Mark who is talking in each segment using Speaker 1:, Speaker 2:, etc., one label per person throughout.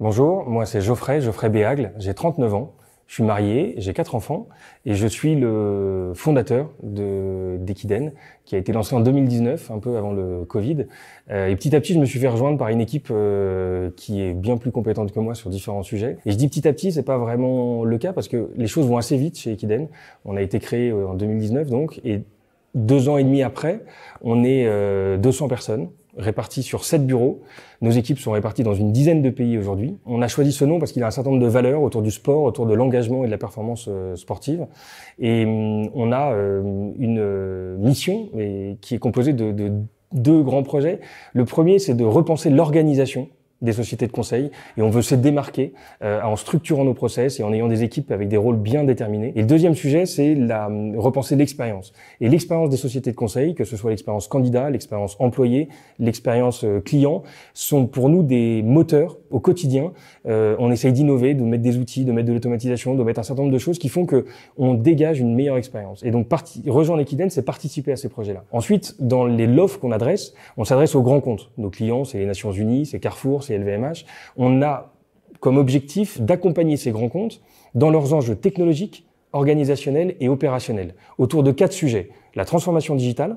Speaker 1: Bonjour, moi c'est Geoffrey, Geoffrey Béagle, j'ai 39 ans, je suis marié, j'ai quatre enfants et je suis le fondateur de d'Equiden qui a été lancé en 2019, un peu avant le Covid. Euh, et petit à petit, je me suis fait rejoindre par une équipe euh, qui est bien plus compétente que moi sur différents sujets. Et je dis petit à petit, c'est pas vraiment le cas parce que les choses vont assez vite chez Equiden. On a été créé euh, en 2019 donc et deux ans et demi après, on est 200 euh, personnes réparties sur sept bureaux. Nos équipes sont réparties dans une dizaine de pays aujourd'hui. On a choisi ce nom parce qu'il a un certain nombre de valeurs autour du sport, autour de l'engagement et de la performance euh, sportive. Et mm, on a euh, une mission qui est composée de deux grands projets. Le premier, c'est de repenser l'organisation des sociétés de conseil et on veut se démarquer euh, en structurant nos process et en ayant des équipes avec des rôles bien déterminés. Et le deuxième sujet, c'est la euh, repenser l'expérience. Et l'expérience des sociétés de conseil, que ce soit l'expérience candidat, l'expérience employé, l'expérience euh, client, sont pour nous des moteurs au quotidien. on essaye d'innover, de mettre des outils, de mettre de l'automatisation, de mettre un certain nombre de choses qui font que on dégage une meilleure expérience. Et donc rejoindre l'Equiden, c'est participer à ces projets-là. Ensuite, dans les lofts qu'on adresse, on s'adresse aux grands comptes. Nos clients, c'est les Nations Unies, c'est Carrefour, LVMH, on a comme objectif d'accompagner ces grands comptes dans leurs enjeux technologiques, organisationnels et opérationnels autour de quatre sujets. La transformation digitale,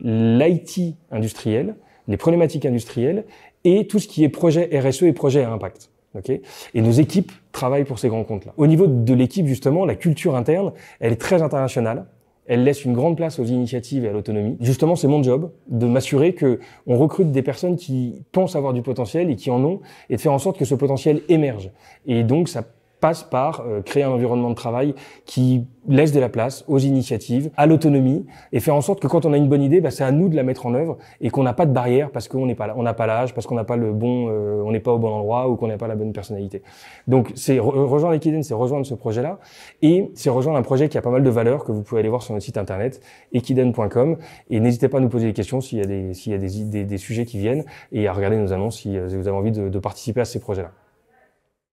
Speaker 1: l'IT industriel, les problématiques industrielles et tout ce qui est projet RSE et projet à impact. et nos équipes travaillent pour ces grands comptes-là. Au niveau de l'équipe, justement, la culture interne, elle est très internationale elle laisse une grande place aux initiatives et à l'autonomie. Justement, c'est mon job de m'assurer que on recrute des personnes qui pensent avoir du potentiel et qui en ont, et de faire en sorte que ce potentiel émerge. Et donc, ça passe par euh, créer un environnement de travail qui laisse de la place aux initiatives, à l'autonomie, et faire en sorte que quand on a une bonne idée, bah, c'est à nous de la mettre en œuvre et qu'on n'a pas de barrière parce qu'on n'est pas on n'a pas l'âge, parce qu'on n'a pas le bon, euh, on n'est pas au bon endroit ou qu'on n'a pas la bonne personnalité. Donc c'est euh, rejoindre Equiden, c'est rejoindre ce projet-là et c'est rejoindre un projet qui a pas mal de valeur que vous pouvez aller voir sur notre site internet equiden.com et n'hésitez pas à nous poser des questions s'il y a des s'il y a des, des, des, sujets qui viennent et à regarder nos annonces si vous avez envie de, de participer à ces projets-là.